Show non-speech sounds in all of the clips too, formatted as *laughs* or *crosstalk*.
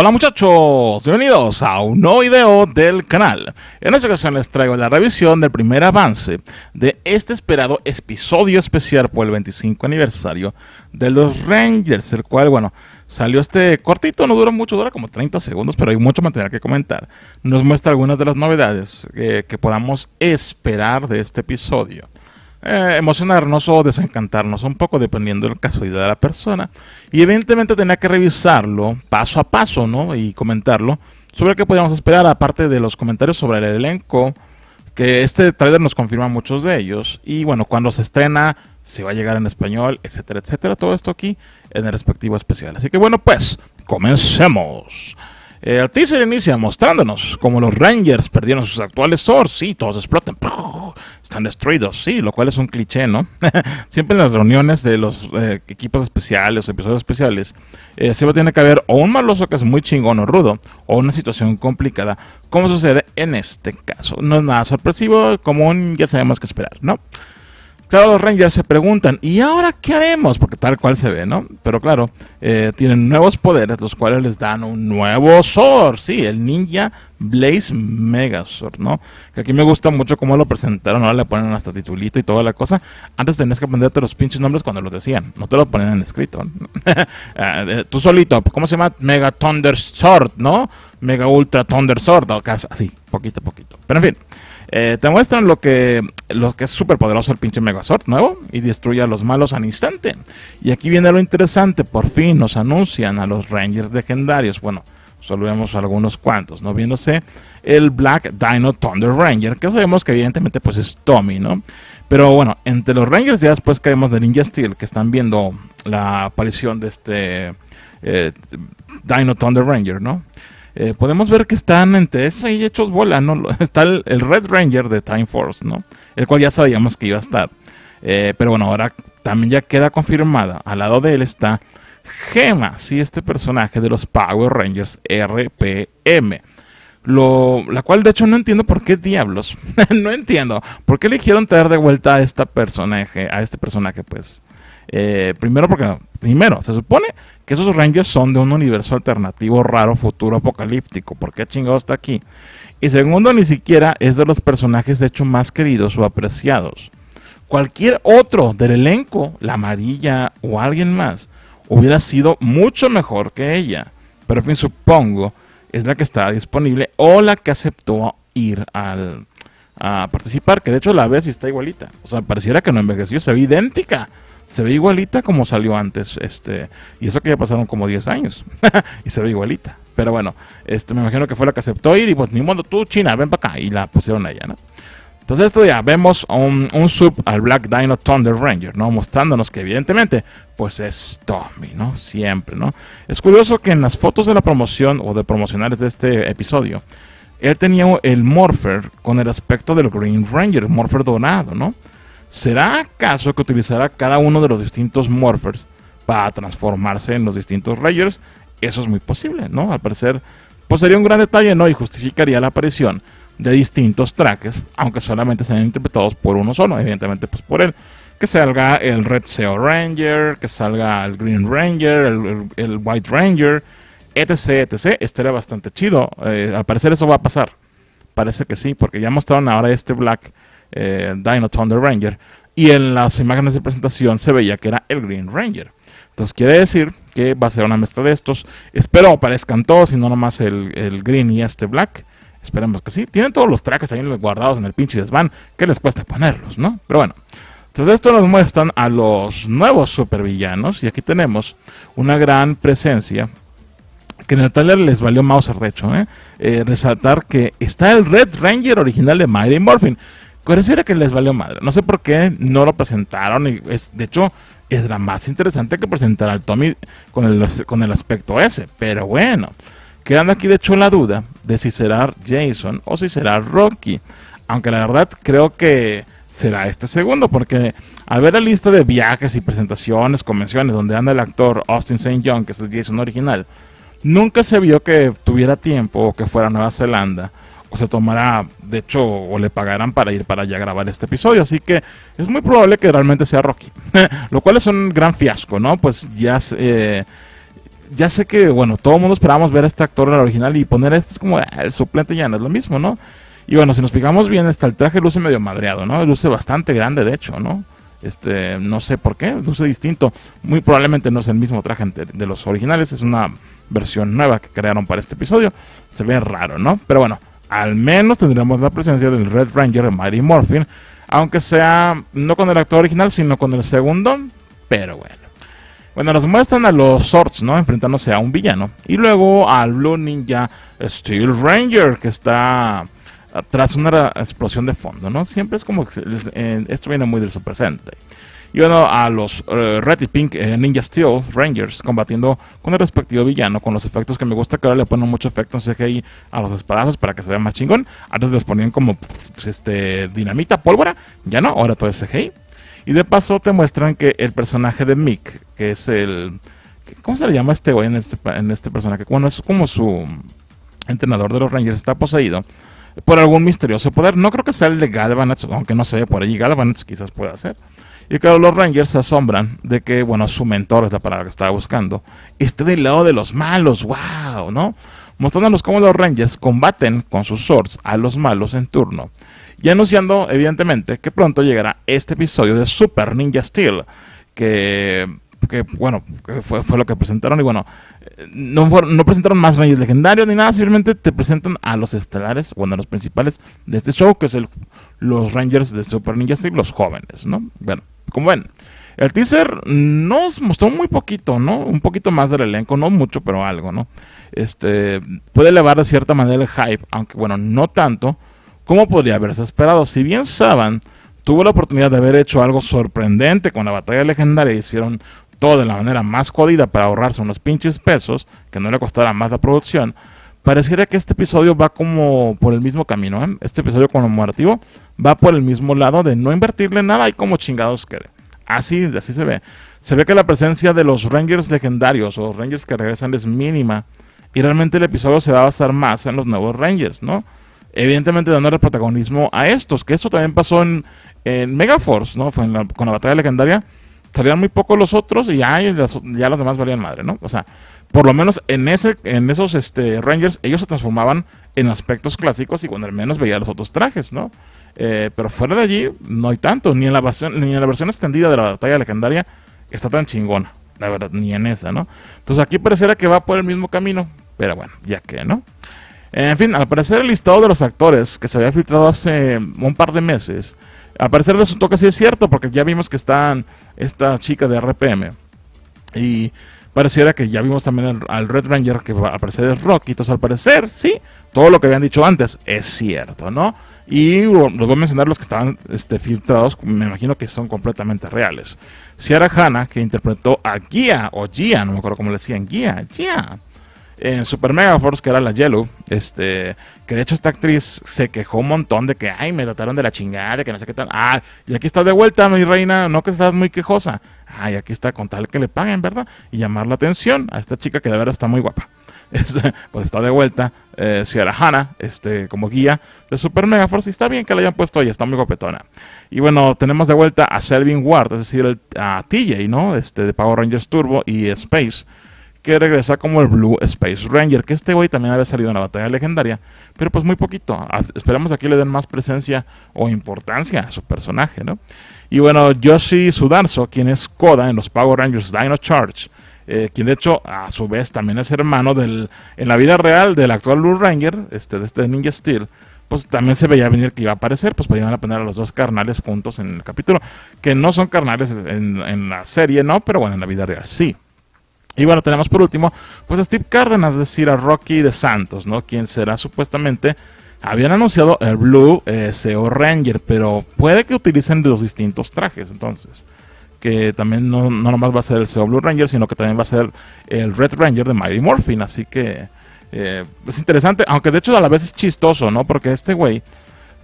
Hola muchachos, bienvenidos a un nuevo video del canal. En esta ocasión les traigo la revisión del primer avance de este esperado episodio especial por el 25 aniversario de los Rangers, el cual, bueno, salió este cortito, no dura mucho, dura como 30 segundos, pero hay mucho material que comentar. Nos muestra algunas de las novedades eh, que podamos esperar de este episodio. Eh, emocionarnos o desencantarnos un poco, dependiendo del caso de la persona. Y evidentemente tenía que revisarlo paso a paso, Y comentarlo sobre qué podíamos esperar, aparte de los comentarios sobre el elenco, que este trailer nos confirma muchos de ellos. Y bueno, cuando se estrena, si va a llegar en español, etcétera, etcétera. Todo esto aquí en el respectivo especial. Así que bueno, pues, comencemos. Eh, el teaser inicia mostrándonos como los Rangers perdieron sus actuales swords, todos explotan, están destruidos, sí, lo cual es un cliché, ¿no? *laughs* siempre en las reuniones de los eh, equipos especiales, episodios especiales, eh, siempre tiene que haber o un maloso que es muy chingón o rudo, o una situación complicada, como sucede en este caso. No es nada sorpresivo, común, ya sabemos qué esperar, ¿no? Claro, los Rangers se preguntan, ¿y ahora qué haremos? Porque tal cual se ve, ¿no? Pero claro, eh, tienen nuevos poderes, los cuales les dan un nuevo Sword, sí, el Ninja Blaze Megazord, ¿no? Que aquí me gusta mucho cómo lo presentaron, ahora le ponen hasta titulito y toda la cosa. Antes tenías que aprenderte los pinches nombres cuando los decían, no te lo ponen en escrito. *laughs* Ah, tú solito, ¿cómo se llama? Mega Thunder Sword, ¿no? Mega Ultra Thunder Sword, así, poquito a poquito. Pero en fin. Eh, te muestran lo que, lo que es súper poderoso el pinche Megazord nuevo y destruye a los malos al instante. Y aquí viene lo interesante, por fin nos anuncian a los Rangers legendarios. Bueno, solo vemos algunos cuantos, ¿no? Viéndose el Black Dino Thunder Ranger, que sabemos que evidentemente pues es Tommy, ¿no? Pero bueno, entre los Rangers ya después caemos de Ninja Steel, que están viendo la aparición de este eh, Dino Thunder Ranger, ¿no? Eh, podemos ver que están entre eso y hechos bola, ¿no? *laughs* Está el, Red Ranger de Time Force, ¿no? El cual ya sabíamos que iba a estar. Eh, pero bueno, ahora también ya queda confirmada. Al lado de él está Gema, sí, este personaje de los Power Rangers RPM. Lo, la cual de hecho no entiendo por qué diablos. *laughs* no entiendo. ¿Por qué eligieron traer de vuelta a esta personaje? A este personaje, pues. Eh, primero porque, primero, se supone que esos Rangers son de un universo alternativo raro, futuro apocalíptico. ¿Por qué chingado está aquí? Y segundo, ni siquiera es de los personajes de hecho más queridos o apreciados. Cualquier otro del elenco, la amarilla o alguien más, hubiera sido mucho mejor que ella. Pero en fin, supongo, es la que está disponible o la que aceptó ir al, a participar, que de hecho la ves y está igualita. O sea, pareciera que no envejeció, se ve idéntica se ve igualita como salió antes. Este, y eso que ya pasaron como 10 años. *laughs* y se ve igualita. Pero bueno, este, me imagino que fue la que aceptó ir y pues ni modo tú, China, ven para acá. Y la pusieron allá, ¿no? Entonces esto ya vemos un, sub al Black Dino Thunder Ranger, ¿no? Mostrándonos que evidentemente, pues es Tommy, ¿no? Siempre, ¿no? Es curioso que en las fotos de la promoción o de promocionales de este episodio, él tenía el Morpher con el aspecto del Green Ranger, Morpher donado ¿no? ¿Será acaso que utilizará cada uno de los distintos Morphers para transformarse en los distintos Rangers? Eso es muy posible, ¿no? Al parecer, pues sería un gran detalle, ¿no? Y justificaría la aparición de distintos trajes, aunque solamente sean interpretados por uno solo, evidentemente, pues por él. Que salga el Red Seo Ranger, que salga el Green Ranger, el, White Ranger, etc, etc. Estaría bastante chido. Eh, al parecer eso va a pasar. Parece que sí, porque ya mostraron ahora este Black eh, Dino Thunder Ranger. Y en las imágenes de presentación se veía que era el Green Ranger. Entonces quiere decir que va a ser una mezcla de estos. Espero aparezcan todos y no nomás el, Green y este Black. Esperemos que sí. Tienen todos los trajes ahí guardados en el pinche desván. que les cuesta ponerlos, no? Pero bueno. Entonces esto nos muestran a los nuevos supervillanos. Y aquí tenemos una gran presencia. Que en el les valió más de hecho. ¿eh? Eh, resaltar que está el Red Ranger original de Mighty Morphin. Pareciera que les valió madre. No sé por qué no lo presentaron. Y es, de hecho, es la más interesante que presentar al Tommy con el, con el aspecto ese. Pero bueno, quedando aquí de hecho la duda de si será Jason o si será Rocky. Aunque la verdad creo que será este segundo, porque al ver la lista de viajes y presentaciones, convenciones donde anda el actor Austin St. John, que es el Jason original, nunca se vio que tuviera tiempo o que fuera a Nueva Zelanda o se tomará, de hecho, o le pagarán para ir para allá a grabar este episodio. Así que es muy probable que realmente sea Rocky. *laughs* Lo cual es un gran fiasco, ¿no? Pues ya, sé eh, ya sé que, bueno, todo el mundo esperábamos ver a este actor en el original y poner este es como ah, el suplente ya no es lo mismo, ¿no? Y bueno, si nos fijamos bien, hasta el traje luce medio madreado, ¿no? Luce bastante grande, de hecho, ¿no? Este, no sé por qué, luce distinto. Muy probablemente no es el mismo traje de los originales, es una versión nueva que crearon para este episodio. Se ve raro, ¿no? Pero bueno, al menos tendremos la presencia del Red Ranger Mighty Morphin, aunque sea no con el actor original, sino con el segundo, pero bueno. Bueno, nos muestran a los Swords, ¿no? Enfrentándose a un villano. Y luego al Blue Ninja Steel Ranger, que está ah, tras una explosión de fondo, ¿no? Siempre es como que eh, esto viene muy del Super Sentai y bueno, a los eh, Red y Pink eh, Ninja Steel Rangers combatiendo con el respectivo villano, con los efectos que me gusta, que ahora le ponen mucho efecto en CGI a los espadazos para que se vea más chingón. Antes les ponían como este, dinamita, pólvora, ya no, ahora todo es CGI. Y de paso te muestran que el personaje de Mick, que es el... ¿Cómo se le llama este hoy en este, en este personaje? Bueno, es como su entrenador de los Rangers, está poseído por algún misterioso poder. No creo que sea el de Galvanets, aunque no sé, por allí Galvanets quizás pueda ser. Y claro, los Rangers se asombran de que, bueno, su mentor es la palabra que estaba buscando, esté del lado de los malos, wow, ¿no? Mostrándonos cómo los Rangers combaten con sus swords a los malos en turno. Y anunciando, evidentemente, que pronto llegará este episodio de Super Ninja Steel, que, bueno, fue, lo que presentaron y bueno, no, no presentaron más Rangers legendarios ni nada, simplemente te presentan a los estelares, bueno, a los principales de este show, que es el, los Rangers de Super Ninja Steel, los jóvenes, ¿no? Bueno como ven, el teaser nos mostró muy poquito, ¿no? Un poquito más del elenco, no mucho, pero algo, ¿no? Este, puede elevar de cierta manera el hype, aunque bueno, no tanto como podría haberse esperado. Si bien Saban tuvo la oportunidad de haber hecho algo sorprendente con la batalla legendaria, hicieron todo de la manera más codida para ahorrarse unos pinches pesos, que no le costara más la producción, Pareciera que este episodio va como por el mismo camino, ¿eh? este episodio conmemorativo va por el mismo lado de no invertirle nada y como chingados quede. Así, así se ve. Se ve que la presencia de los Rangers legendarios o Rangers que regresan es mínima y realmente el episodio se va a basar más en los nuevos Rangers, ¿no? Evidentemente dándole protagonismo a estos, que esto también pasó en, en Megaforce, ¿no? Fue con la batalla legendaria. Salían muy pocos los otros y ya, ya los demás valían madre, ¿no? O sea, por lo menos en ese en esos este, Rangers ellos se transformaban en aspectos clásicos y cuando al menos veía los otros trajes, ¿no? Eh, pero fuera de allí no hay tanto, ni en la versión ni en la versión extendida de la batalla legendaria está tan chingona, la verdad, ni en esa, ¿no? Entonces aquí pareciera que va por el mismo camino, pero bueno, ya que, ¿no? En fin, al parecer el listado de los actores que se había filtrado hace un par de meses, al parecer resultó que sí es cierto, porque ya vimos que están esta chica de RPM y pareciera que ya vimos también al, Red Ranger que va a aparecer Rocky. Entonces, al parecer, sí, todo lo que habían dicho antes es cierto, ¿no? Y los voy a mencionar los que estaban este, filtrados, me imagino que son completamente reales. Ciara Hanna, que interpretó a Gia, o Gia, no me acuerdo cómo le decían, Gia, Gia, en Super Mega Force, que era la Yellow, este, que de hecho esta actriz se quejó un montón de que, ay, me trataron de la chingada, que no sé qué tal. Ah, y aquí está de vuelta, mi reina, no que estás muy quejosa. Ay, aquí está con tal que le paguen, ¿verdad? Y llamar la atención a esta chica que de verdad está muy guapa. *laughs* Este, pues está de vuelta Sierra eh, Hanna este, como guía de Super Mega Force. Y está bien que la hayan puesto ahí, está muy guapetona. Y bueno, tenemos de vuelta a Selvin Ward, es decir, a TJ, ¿no? Este, de Power Rangers Turbo y Space que regresa como el Blue Space Ranger, que este güey también había salido en la batalla legendaria, pero pues muy poquito. Ah, Esperamos aquí le den más presencia o importancia a su personaje, ¿no? Y bueno, Yoshi Sudarso, quien es Koda en los Power Rangers Dino Charge, eh, quien de hecho a su vez también es hermano del, en la vida real del actual Blue Ranger, este, de este Ninja Steel, pues también se veía venir que iba a aparecer, pues podían a a los dos carnales juntos en el capítulo, que no son carnales en, en la serie, ¿no? Pero bueno, en la vida real sí. Y bueno, tenemos por último, pues a Steve Cárdenas, es decir, a Rocky de Santos, ¿no? Quien será supuestamente, habían anunciado el Blue eh, SEO Ranger, pero puede que utilicen los distintos trajes, entonces. Que también no, nomás va a ser el SEO Blue Ranger, sino que también va a ser el Red Ranger de Mighty Morphin, así que eh, es interesante, aunque de hecho a la vez es chistoso, ¿no? Porque este güey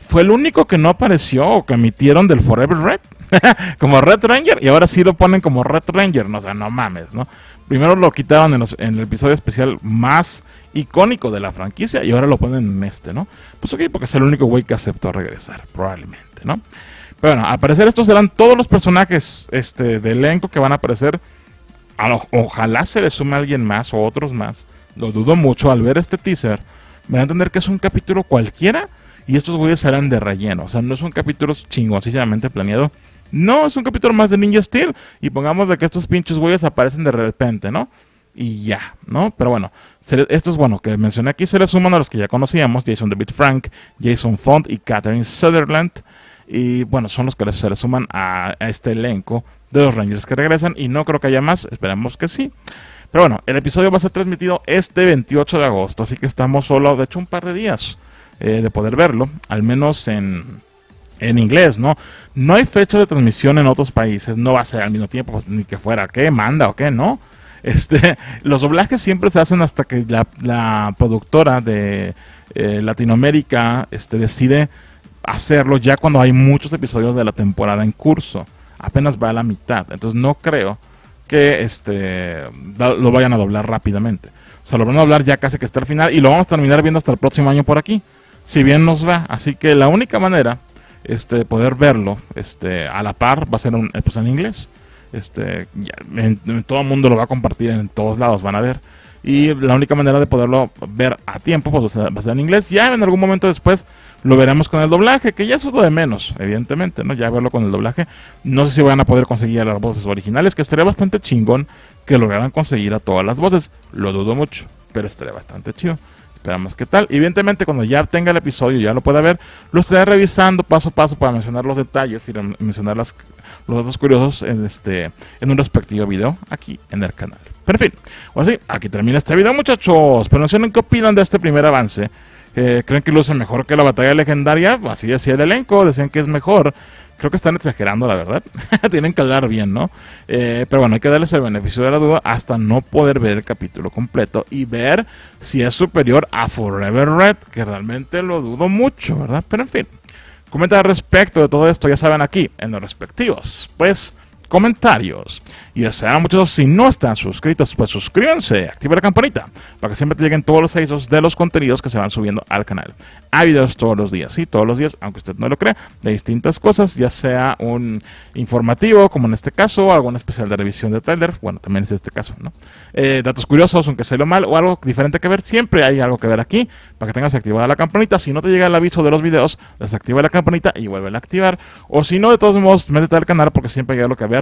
fue el único que no apareció o que emitieron del Forever Red *laughs* como Red Ranger y ahora sí lo ponen como Red Ranger, no, o sea, no mames, ¿no? Primero lo quitaron en, el episodio especial más icónico de la franquicia y ahora lo ponen en este, ¿no? Pues ok, porque es el único güey que aceptó regresar, probablemente, ¿no? Pero bueno, al parecer estos serán todos los personajes este, de elenco que van a aparecer. ojalá se le sume alguien más o otros más. Lo dudo mucho al ver este teaser. Me va a entender que es un capítulo cualquiera y estos güeyes serán de relleno. O sea, no son capítulos capítulo chingosísimamente planeado no, es un capítulo más de Ninja Steel y pongamos de que estos pinches güeyes aparecen de repente, ¿no? y ya, ¿no? Pero bueno, esto es bueno, que mencioné aquí se les suman a los que ya conocíamos, Jason David Frank, Jason Font y Catherine Sutherland. Y bueno, son los que se le suman a, este elenco de los Rangers que regresan y no creo que haya más, esperamos que sí. Pero bueno, el episodio va a ser transmitido este 28 de agosto, así que estamos solo, de hecho, un par de días eh, de poder verlo, al menos en en inglés, ¿no? No hay fecha de transmisión en otros países, no va a ser al mismo tiempo, pues, ni que fuera, ¿qué? Manda o qué, ¿no? *laughs* Este, los doblajes siempre se hacen hasta que la, productora de eh, Latinoamérica este, decide hacerlo ya cuando hay muchos episodios de la temporada en curso. Apenas va a la mitad. Entonces no creo que este, lo vayan a doblar rápidamente. O sea, lo van a doblar ya casi que está al final y lo vamos a terminar viendo hasta el próximo año por aquí. Si bien nos va. Así que la única manera este, poder verlo este, a la par, va a ser pues en inglés. Este, todo el mundo lo va a compartir, en todos lados van a ver. Y la única manera de poderlo ver a tiempo pues, va a, ser, en inglés. Ya en algún momento después lo veremos con el doblaje, que ya eso es lo de menos, evidentemente, ¿no? Ya verlo con el doblaje. No sé si van a poder conseguir las voces originales, que estaría bastante chingón que lograran conseguir a todas las voces. Lo dudo mucho, pero estaría bastante chido más que tal. Evidentemente, cuando ya tenga el episodio, ya lo pueda ver, lo estaré revisando paso a paso para mencionar los detalles y mencionar las, los datos curiosos en, este, en un respectivo video aquí en el canal. Pero en fin, así aquí termina este video, muchachos. Pero mencionen qué opinan de este primer avance. Eh, ¿Creen que luce mejor que la batalla legendaria? Así decía el elenco, decían que es mejor creo que están exagerando, la verdad. *laughs* Tienen que hablar bien, ¿no? Eh, pero bueno, hay que darles el beneficio de la duda hasta no poder ver el capítulo completo y ver si es superior a Forever Red, que realmente lo dudo mucho, ¿verdad? Pero en fin, comenta al respecto de todo esto, ya saben aquí, en los respectivos. Pues comentarios. Y desear a muchos, si no están suscritos, pues suscríbanse, activa la campanita para que siempre te lleguen todos los avisos de los contenidos que se van subiendo al canal. Hay videos todos los días, y todos los días, aunque usted no lo crea, de distintas cosas, ya sea un informativo, como en este caso, o especial de revisión de trailer, bueno, también es este caso, ¿no? Eh, datos curiosos, aunque sea lo mal, o algo diferente que ver, siempre hay algo que ver aquí, para que tengas activada la campanita. Si no te llega el aviso de los videos, desactiva la campanita y vuelve a activar. O si no, de todos modos, métete al canal porque siempre hay lo que ver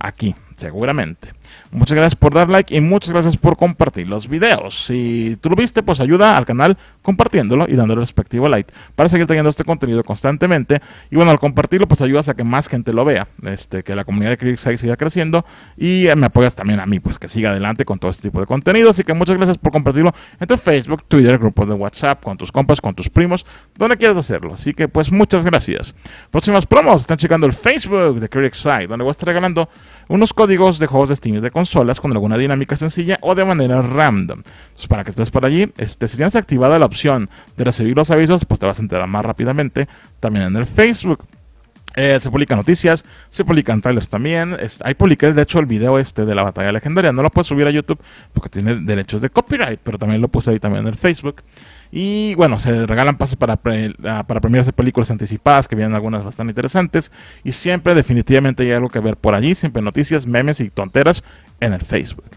aquí, seguramente. Muchas gracias por dar like y muchas gracias por compartir los videos. Si tú lo viste, pues ayuda al canal compartiéndolo y dándole el respectivo like para seguir teniendo este contenido constantemente. Y bueno, al compartirlo, pues ayudas a que más gente lo vea, este, que la comunidad de Side siga creciendo y eh, me apoyas también a mí, pues que siga adelante con todo este tipo de contenido. Así que muchas gracias por compartirlo en tu Facebook, Twitter, grupos de WhatsApp, con tus compas, con tus primos, donde quieras hacerlo. Así que pues muchas gracias. Próximas promos, están checando el Facebook de Side donde voy a estar regalando unos códigos de juegos de de consolas con alguna dinámica sencilla o de manera random. Entonces, para que estés por allí, este, si tienes activada la opción de recibir los avisos, pues te vas a enterar más rápidamente también en el Facebook. Eh, se publican noticias, se publican trailers también. ahí publiqué, de hecho, el video este de la batalla legendaria. No lo puedes subir a YouTube porque tiene derechos de copyright, pero también lo puse ahí también en el Facebook. Y bueno, se regalan pases para, pre, ah, para premiarse películas anticipadas, que vienen algunas bastante interesantes. Y siempre definitivamente hay algo que ver por allí, siempre noticias, memes y tonteras en el Facebook.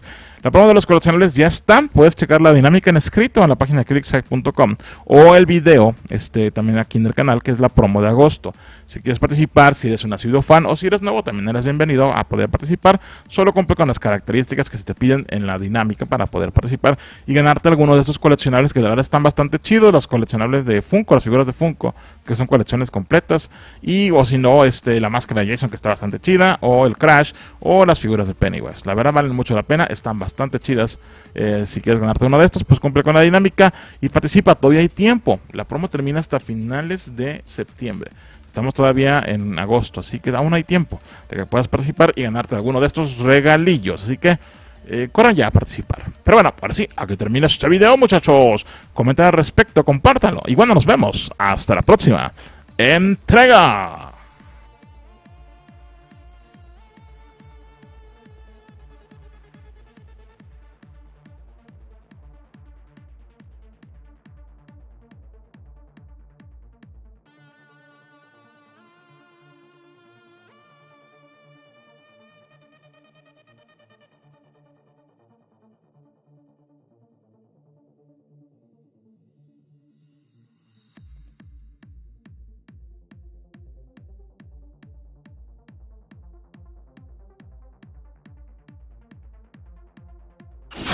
La promo de los coleccionables ya está. Puedes checar la dinámica en escrito en la página clicksite.com o el video este, también aquí en el canal, que es la promo de agosto. Si quieres participar, si eres un nacido fan o si eres nuevo, también eres bienvenido a poder participar. Solo cumple con las características que se te piden en la dinámica para poder participar y ganarte alguno de esos coleccionables que de verdad están bastante chidos. Los coleccionables de Funko, las figuras de Funko, que son colecciones completas. Y o si no, este, la máscara de Jason, que está bastante chida, o el Crash, o las figuras de Pennywise. La verdad valen mucho la pena, están bastante bastante chidas. Eh, si quieres ganarte uno de estos, pues cumple con la dinámica y participa. Todavía hay tiempo. La promo termina hasta finales de septiembre. Estamos todavía en agosto, así que aún hay tiempo de que puedas participar y ganarte alguno de estos regalillos. Así que eh, corran ya a participar. Pero bueno, ahora sí, a que termine este video, muchachos. Comenten al respecto, compártanlo. Y bueno, nos vemos. Hasta la próxima. Entrega.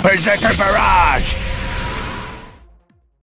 Berserker Barrage!